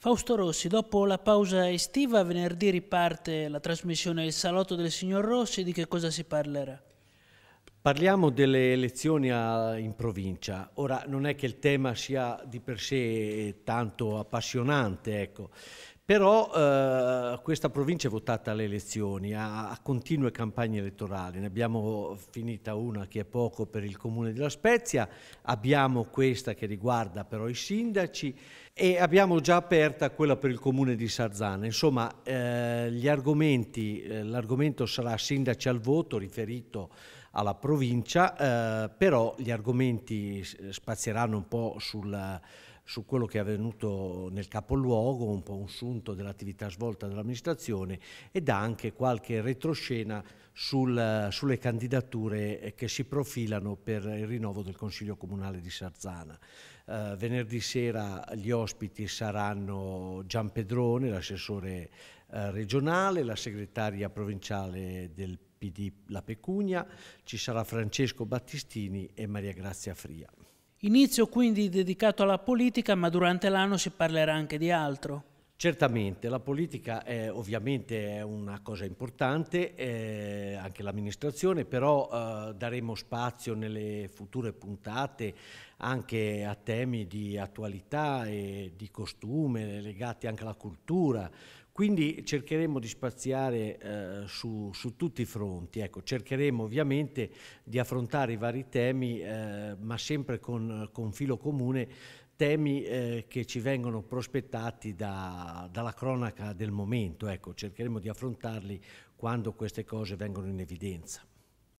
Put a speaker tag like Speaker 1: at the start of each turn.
Speaker 1: Fausto Rossi, dopo la pausa estiva, venerdì riparte la trasmissione Il Salotto del Signor Rossi, di che cosa si parlerà?
Speaker 2: Parliamo delle elezioni in provincia. Ora non è che il tema sia di per sé tanto appassionante, ecco, però eh, questa provincia è votata alle elezioni, ha, ha, continue campagne elettorali, ne abbiamo finita una che è poco per il comune della Spezia, abbiamo questa che riguarda però i sindaci e abbiamo già aperta quella per il comune di Sarzana. Insomma, eh, eh l'argomento sarà sindaci al voto riferito alla provincia, eh, però gli argomenti spazieranno un po' sul su quello che è avvenuto nel capoluogo, un po' un sunto dell'attività svolta dall'amministrazione e dà anche qualche retroscena sul, sulle candidature eh, che si profilano per il rinnovo del Consiglio Comunale di Sarzana. Uh, venerdì sera gli ospiti saranno Gian Pedrone, l'assessore uh, regionale, la segretaria provinciale del PD La Pecunia, ci sarà Francesco Battistini e Maria Grazia Fria.
Speaker 1: Inizio quindi dedicato alla politica, ma durante l'anno si parlerà anche di altro.
Speaker 2: Certamente, la politica è, ovviamente una cosa importante, anche l'amministrazione, però eh, daremo spazio nelle future puntate anche a temi di attualità e di costume legati anche alla cultura, quindi cercheremo di spaziare eh, su, su, tutti i fronti, ecco, cercheremo ovviamente di affrontare i vari temi, eh, ma sempre con, con, filo comune, temi eh, che ci vengono prospettati da, dalla cronaca del momento, ecco, cercheremo di affrontarli quando queste cose vengono in evidenza.